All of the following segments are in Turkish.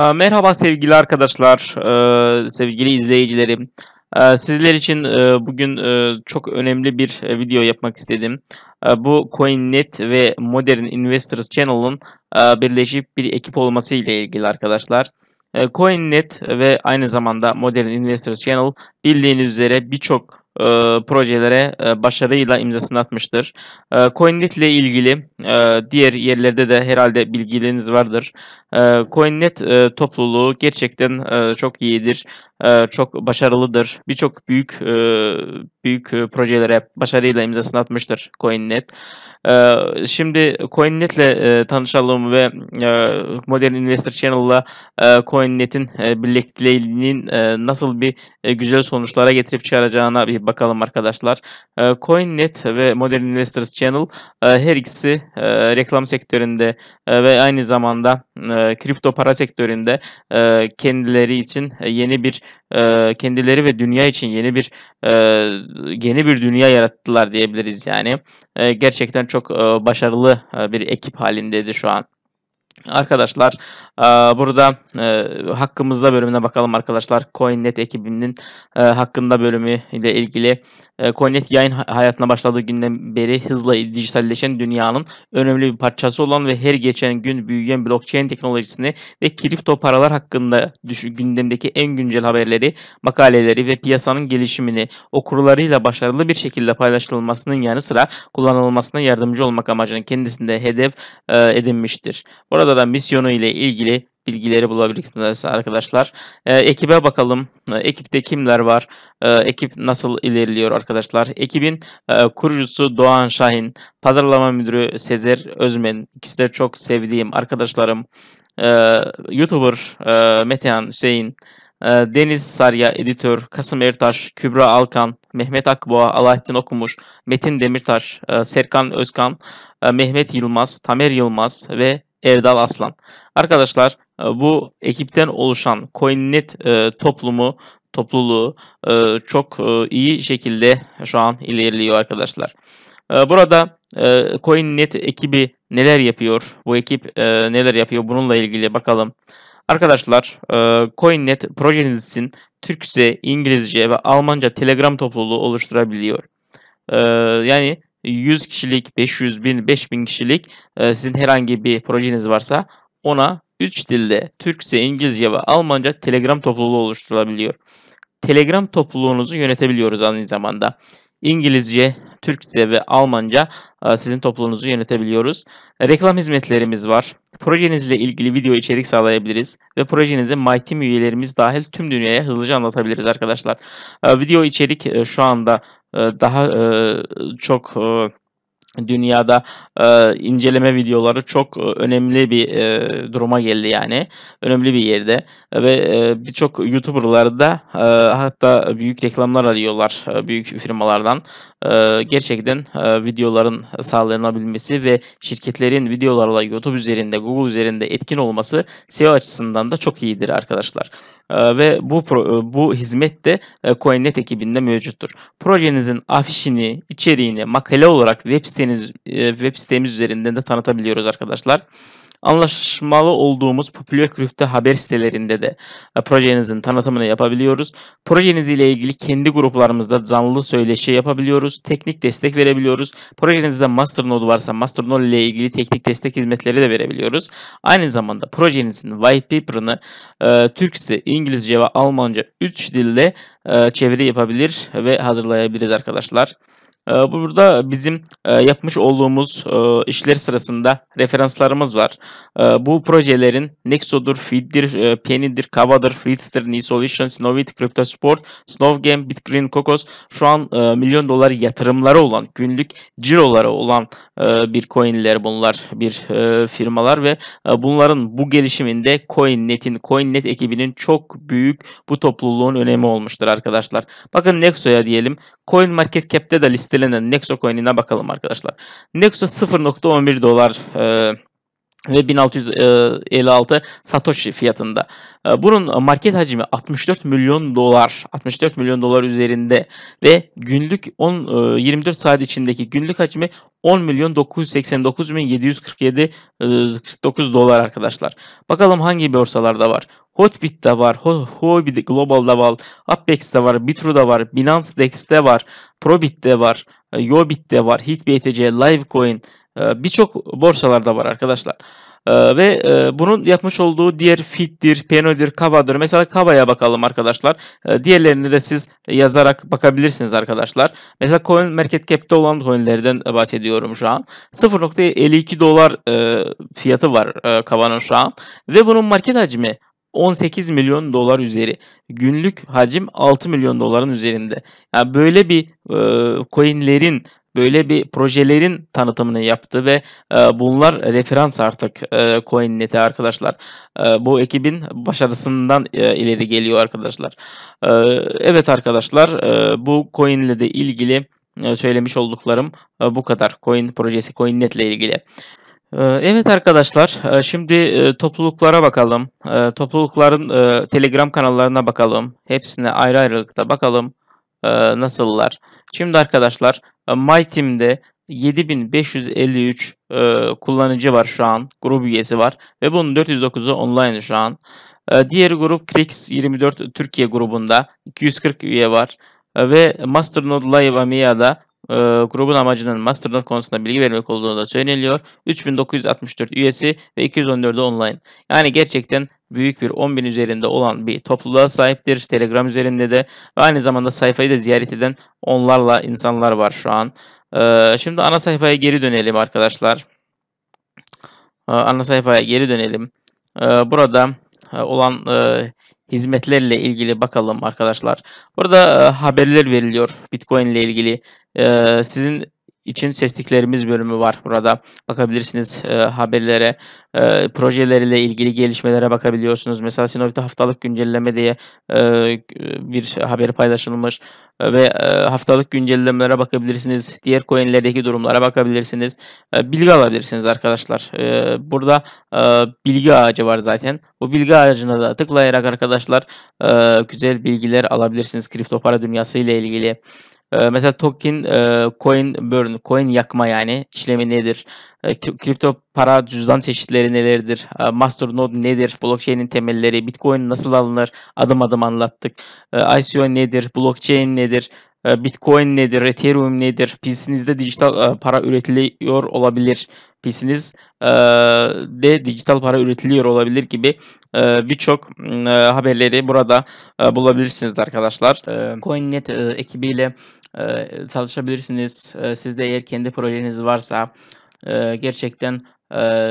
Ee, merhaba sevgili arkadaşlar, ee, sevgili izleyicilerim. Ee, sizler için e, bugün e, çok önemli bir e, video yapmak istedim. Bu CoinNet ve Modern Investors Channel'ın birleşip bir ekip olması ile ilgili arkadaşlar. CoinNet ve aynı zamanda Modern Investors Channel bildiğiniz üzere birçok e, projelere e, başarıyla imzasını atmıştır. E, CoinNet ile ilgili e, diğer yerlerde de herhalde bilgileriniz vardır. Ee, CoinNet e, topluluğu gerçekten e, çok iyidir. E, çok başarılıdır. Birçok büyük büyük projelere başarıyla imzasını atmıştır CoinNet. Ee, şimdi CoinNet'le tanışalım ve Modern Investor Channel'la CoinNet'in birlikteliğinin nasıl bir güzel sonuçlara getirip çıkaracağına bir bakalım arkadaşlar. CoinNet ve Modern Investors Channel her ikisi reklam sektöründe ve aynı zamanda e, kripto para sektöründe e, kendileri için e, yeni bir e, kendileri ve dünya için yeni bir e, yeni bir dünya yarattılar diyebiliriz yani. E, gerçekten çok e, başarılı e, bir ekip halindeydi şu an. Arkadaşlar e, burada e, hakkımızda bölümüne bakalım arkadaşlar. CoinNet ekibinin e, hakkında bölümü ile ilgili CoinNet yayın hayatına başladığı günden beri hızla dijitalleşen dünyanın önemli bir parçası olan ve her geçen gün büyüyen blockchain teknolojisini ve kripto paralar hakkında gündemdeki en güncel haberleri, makaleleri ve piyasanın gelişimini okurlarıyla başarılı bir şekilde paylaşılmasının yanı sıra kullanılmasına yardımcı olmak amacını kendisinde hedef edinmiştir. Burada Burada da misyonu ile ilgili bilgileri bulabilirsiniz arkadaşlar. E, ekibe bakalım. Ee, ekipte kimler var? E, ekip nasıl ilerliyor arkadaşlar? Ekibin e, kurucusu Doğan Şahin, pazarlama müdürü Sezer Özmen. İkisi de çok sevdiğim arkadaşlarım. E, YouTuber e, Metehan Şeyin, e, Deniz Sarya editör, Kasım Ertaş, Kübra Alkan, Mehmet Akboğa, Alaaddin Okumuş, Metin Demirtaş, e, Serkan Özkan, e, Mehmet Yılmaz, Tamer Yılmaz ve Erdal Aslan. Arkadaşlar e, bu ekipten oluşan CoinNet e, toplumu topluluğu e, çok iyi şekilde şu an ilerliyor arkadaşlar. Burada CoinNet ekibi neler yapıyor? Bu ekip neler yapıyor? Bununla ilgili bakalım. Arkadaşlar CoinNet için Türkçe, İngilizce ve Almanca Telegram topluluğu oluşturabiliyor. Yani 100 kişilik, 500 bin, 5000 kişilik e, sizin herhangi bir projeniz varsa ona 3 dilde Türkçe, İngilizce ve Almanca Telegram topluluğu oluşturulabiliyor. Telegram topluluğunuzu yönetebiliyoruz aynı zamanda. İngilizce, Türkçe ve Almanca e, sizin topluluğunuzu yönetebiliyoruz. Reklam hizmetlerimiz var. Projenizle ilgili video içerik sağlayabiliriz ve projenizi MyTeam üyelerimiz dahil tüm dünyaya hızlıca anlatabiliriz arkadaşlar. E, video içerik e, şu anda daha çok dünyada inceleme videoları çok önemli bir duruma geldi yani. Önemli bir yerde ve birçok YouTuber'lar da hatta büyük reklamlar alıyorlar büyük firmalardan. E, gerçekten e, videoların sağlanabilmesi ve şirketlerin videolarla YouTube üzerinde, Google üzerinde etkin olması SEO açısından da çok iyidir arkadaşlar. E, ve bu bu hizmet de CoinNet ekibinde mevcuttur. Projenizin afişini, içeriğini makale olarak web siteniz web sitemiz üzerinden de tanıtabiliyoruz arkadaşlar. Anlaşmalı olduğumuz popüler kripto haber sitelerinde de e, projenizin tanıtımını yapabiliyoruz. Projeniz ile ilgili kendi gruplarımızda canlı söyleşi yapabiliyoruz. Teknik destek verebiliyoruz. Projenizde master node varsa master node ile ilgili teknik destek hizmetleri de verebiliyoruz. Aynı zamanda projenizin white paper'ını e, Türkçe, İngilizce ve Almanca 3 dilde e, çeviri yapabilir ve hazırlayabiliriz arkadaşlar. Ee, burada bizim e, yapmış olduğumuz e, işler sırasında referanslarımız var. Ee, bu projelerin Nexo'dur, Feed'dir, e, Penny'dir, Kava'dır, Fleets'tir, Nisolution, Snowit, CryptoSport, Snowgame, Bitgreen, Kokos şu an milyon dolar yatırımları olan, günlük ciroları olan bir coinler bunlar, bir firmalar ve bunların bu gelişiminde CoinNet'in, CoinNet ekibinin çok büyük bu topluluğun önemi olmuştur arkadaşlar. Bakın Nexo'ya diyelim. CoinMarketCap'te de liste listelenen Nexo coin'ine bakalım arkadaşlar. Nexo 0.11 dolar e, ve 1656 e, Satoshi fiyatında. E, bunun market hacmi 64 milyon dolar, 64 milyon dolar üzerinde ve günlük 10 24 e, saat içindeki günlük hacmi 10 milyon 989 bin 747 49 dolar arkadaşlar. Bakalım hangi borsalarda var? Hotbit'te var, Huobi Global'da var, Apex'te var, Bitru'da var, Binance Dex'te var, Probit'te var, Yobit'te var, HitBTC, Livecoin, ee, birçok borsalarda var arkadaşlar. Ee, ve e, bunun yapmış olduğu diğer fit'tir, peno'dir, kavadır. Mesela kavaya bakalım arkadaşlar. Ee, diğerlerini de siz yazarak bakabilirsiniz arkadaşlar. Mesela coin market cap'te olan coinlerden bahsediyorum şu an. 0.52 dolar e, fiyatı var e, kavanın şu an. Ve bunun market hacmi 18 milyon dolar üzeri. Günlük hacim 6 milyon doların üzerinde. Yani böyle bir e, coinlerin böyle bir projelerin tanıtımını yaptı ve e, bunlar referans artık e, CoinNet'e arkadaşlar. E, bu ekibin başarısından e, ileri geliyor arkadaşlar. E, evet arkadaşlar e, bu Coin ile de ilgili e, söylemiş olduklarım e, bu kadar. Coin projesi CoinNet ile ilgili. E, evet arkadaşlar e, şimdi e, topluluklara bakalım. Toplulukların Telegram kanallarına bakalım. Hepsine ayrı ayrılıkta bakalım nasıllar. Şimdi arkadaşlar MyTeam'de 7553 e, kullanıcı var şu an. Grup üyesi var. Ve bunun 409'u online şu an. E, diğer grup Crix24 Türkiye grubunda 240 üye var. E, ve Masternode Live AMIA'da e, grubun amacının masterlar konusunda bilgi vermek olduğunu da söyleniliyor. 3964 üyesi ve 214'ü online. Yani gerçekten büyük bir 10.000 üzerinde olan bir topluluğa sahiptir. Telegram üzerinde de ve aynı zamanda sayfayı da ziyaret eden onlarla insanlar var şu an. E, şimdi ana sayfaya geri dönelim arkadaşlar. E, ana sayfaya geri dönelim. E, burada olan e, hizmetlerle ilgili bakalım arkadaşlar. Burada e, haberler veriliyor Bitcoin ile ilgili. E, sizin için sesliklerimiz bölümü var burada. Bakabilirsiniz e, haberlere, e, projeleriyle ilgili gelişmelere bakabiliyorsunuz. Mesela Sinovit'te haftalık güncelleme diye e, bir haberi paylaşılmış e, ve e, haftalık güncellemelere bakabilirsiniz. Diğer coinlerdeki durumlara bakabilirsiniz. E, bilgi alabilirsiniz arkadaşlar. E, burada e, bilgi ağacı var zaten. Bu bilgi ağacına da tıklayarak arkadaşlar e, güzel bilgiler alabilirsiniz kripto para dünyası ile ilgili. Ee, mesela token e, coin burn, coin yakma yani işlemi nedir? E, kripto para cüzdan çeşitleri nelerdir? E, Master node nedir? Blockchain'in temelleri, Bitcoin nasıl alınır? Adım adım anlattık. ICO nedir? Blockchain nedir? E, Bitcoin nedir, Ethereum nedir, Pisinizde dijital e, para üretiliyor olabilir, Pisiniz e, de dijital para üretiliyor olabilir gibi birçok haberleri burada bulabilirsiniz arkadaşlar. CoinNet ekibiyle çalışabilirsiniz. Sizde eğer kendi projeniz varsa gerçekten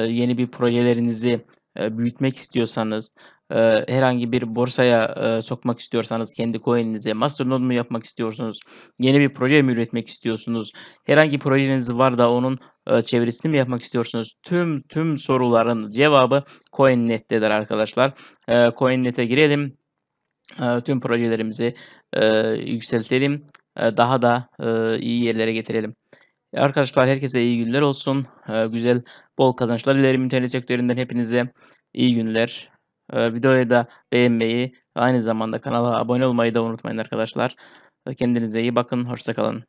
yeni bir projelerinizi büyütmek istiyorsanız ee, herhangi bir borsaya e, sokmak istiyorsanız kendi coin'inize masternode mu yapmak istiyorsunuz? Yeni bir proje mi üretmek istiyorsunuz? Herhangi projeniz var da onun e, çevirisini mi yapmak istiyorsunuz? Tüm tüm soruların cevabı CoinNet'tedir arkadaşlar. E, ee, CoinNet'e girelim. Ee, tüm projelerimizi e, yükseltelim. daha da iyi yerlere getirelim. Arkadaşlar herkese iyi günler olsun. güzel bol kazançlar dilerim internet sektöründen hepinize. iyi günler. Ee, videoyu da beğenmeyi, aynı zamanda kanala abone olmayı da unutmayın arkadaşlar. Kendinize iyi bakın, hoşçakalın.